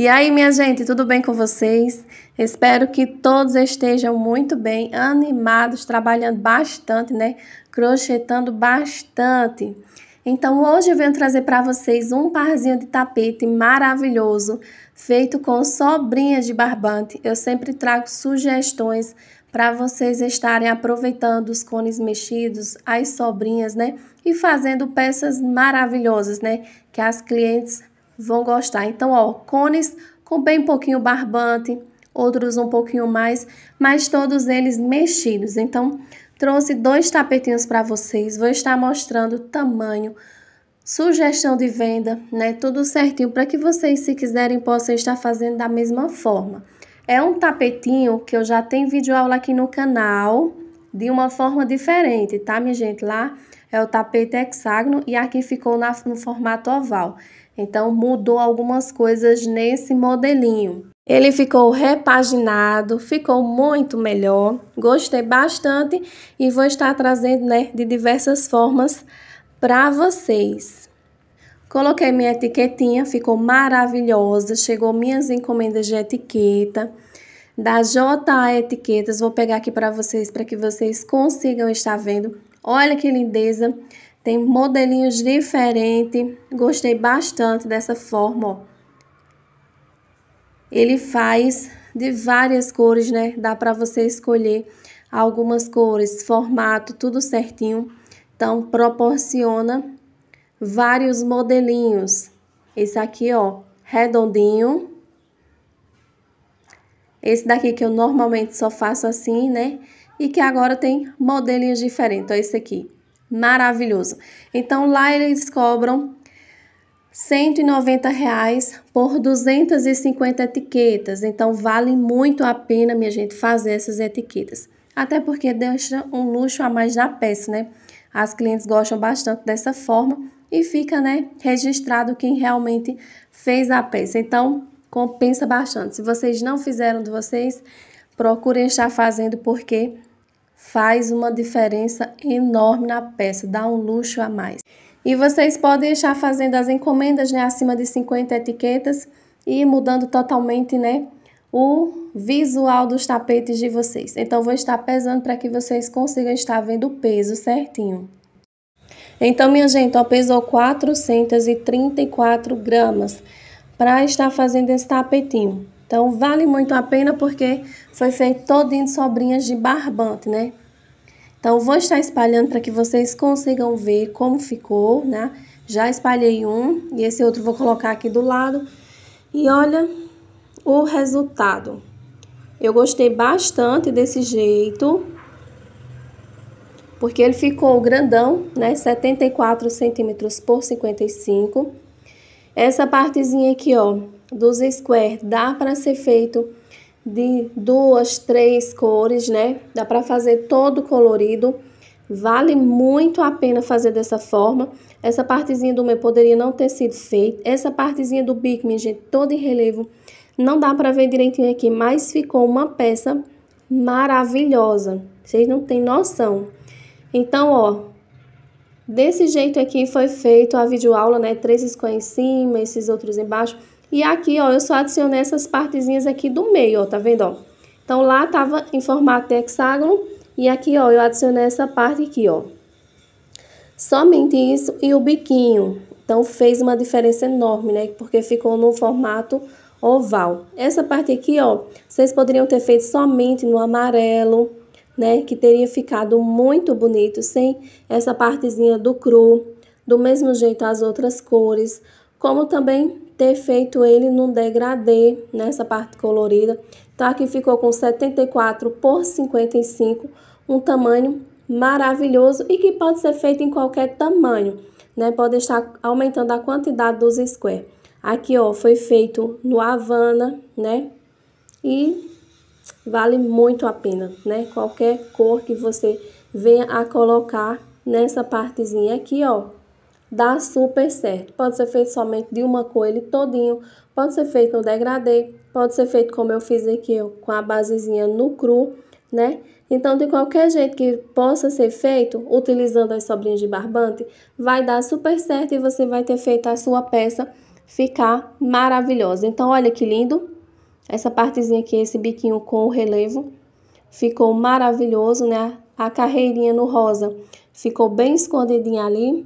E aí, minha gente, tudo bem com vocês? Espero que todos estejam muito bem, animados, trabalhando bastante, né? Crochetando bastante. Então, hoje eu venho trazer para vocês um parzinho de tapete maravilhoso, feito com sobrinhas de barbante. Eu sempre trago sugestões para vocês estarem aproveitando os cones mexidos, as sobrinhas, né? E fazendo peças maravilhosas, né? Que as clientes vão gostar. Então, ó, cones com bem pouquinho barbante, outros um pouquinho mais, mas todos eles mexidos. Então, trouxe dois tapetinhos para vocês. Vou estar mostrando tamanho, sugestão de venda, né? Tudo certinho para que vocês, se quiserem, possam estar fazendo da mesma forma. É um tapetinho que eu já tenho vídeo aula aqui no canal de uma forma diferente, tá, minha gente? Lá é o tapete hexágono e aqui ficou na, no formato oval. Então, mudou algumas coisas nesse modelinho. Ele ficou repaginado, ficou muito melhor, gostei bastante e vou estar trazendo né, de diversas formas para vocês. Coloquei minha etiquetinha, ficou maravilhosa, chegou minhas encomendas de etiqueta da JA Etiquetas. Vou pegar aqui para vocês, para que vocês consigam estar vendo Olha que lindeza. Tem modelinhos diferentes. Gostei bastante dessa forma, ó. Ele faz de várias cores, né? Dá para você escolher algumas cores, formato, tudo certinho. Então, proporciona vários modelinhos. Esse aqui, ó, redondinho. Esse daqui que eu normalmente só faço assim, né? e que agora tem modelinhos diferentes. Olha esse aqui. Maravilhoso. Então, lá eles cobram 190 reais por 250 etiquetas. Então, vale muito a pena, minha gente, fazer essas etiquetas. Até porque deixa um luxo a mais na peça, né? As clientes gostam bastante dessa forma e fica, né, registrado quem realmente fez a peça. Então, compensa bastante. Se vocês não fizeram de vocês, procurem estar fazendo porque faz uma diferença enorme na peça, dá um luxo a mais. E vocês podem estar fazendo as encomendas né, acima de 50 etiquetas e mudando totalmente né, o visual dos tapetes de vocês. Então, vou estar pesando para que vocês consigam estar vendo o peso certinho. Então, minha gente, ó, pesou 434 gramas para estar fazendo esse tapetinho. Então vale muito a pena porque foi feito todinho de sobrinhas de barbante, né? Então vou estar espalhando para que vocês consigam ver como ficou, né? Já espalhei um e esse outro vou colocar aqui do lado. E olha o resultado. Eu gostei bastante desse jeito, porque ele ficou grandão, né? 74 centímetros por 55. Essa partezinha aqui, ó, dos squares dá para ser feito de duas, três cores, né? Dá para fazer todo colorido. Vale muito a pena fazer dessa forma. Essa partezinha do meu poderia não ter sido feita. Essa partezinha do bico, minha gente, toda em relevo. Não dá para ver direitinho aqui, mas ficou uma peça maravilhosa. Vocês não têm noção. Então, ó, desse jeito aqui foi feito a videoaula, né? Três square em cima, esses outros embaixo. E aqui, ó, eu só adicionei essas partezinhas aqui do meio, ó, tá vendo, ó? Então, lá tava em formato hexágono e aqui, ó, eu adicionei essa parte aqui, ó. Somente isso e o biquinho. Então, fez uma diferença enorme, né? Porque ficou no formato oval. Essa parte aqui, ó, vocês poderiam ter feito somente no amarelo, né? Que teria ficado muito bonito sem essa partezinha do cru. Do mesmo jeito as outras cores como também ter feito ele num degradê nessa parte colorida, tá? Então, que ficou com 74 por 55, um tamanho maravilhoso e que pode ser feito em qualquer tamanho, né? Pode estar aumentando a quantidade dos square. Aqui, ó, foi feito no Havana, né? E vale muito a pena, né? Qualquer cor que você venha a colocar nessa partezinha aqui, ó, dá super certo. Pode ser feito somente de uma cor ele todinho, pode ser feito no degradê, pode ser feito como eu fiz aqui, com a basezinha no cru, né? Então, de qualquer jeito que possa ser feito, utilizando as sobrinhas de barbante, vai dar super certo e você vai ter feito a sua peça ficar maravilhosa. Então, olha que lindo! Essa partezinha aqui, esse biquinho com o relevo, ficou maravilhoso, né? A carreirinha no rosa ficou bem escondidinha ali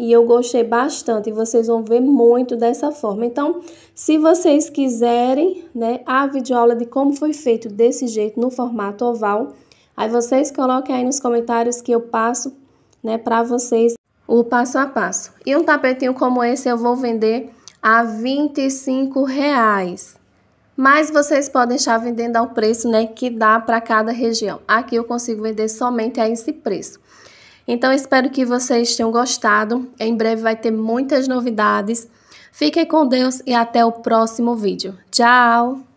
e eu gostei bastante, vocês vão ver muito dessa forma. Então, se vocês quiserem, né, a videoaula de como foi feito desse jeito no formato oval, aí vocês coloquem aí nos comentários que eu passo, né, para vocês o passo a passo. E um tapetinho como esse eu vou vender a 25 reais. Mas vocês podem estar vendendo ao preço né, que dá para cada região. Aqui eu consigo vender somente a esse preço. Então espero que vocês tenham gostado. Em breve vai ter muitas novidades. Fiquem com Deus e até o próximo vídeo. Tchau!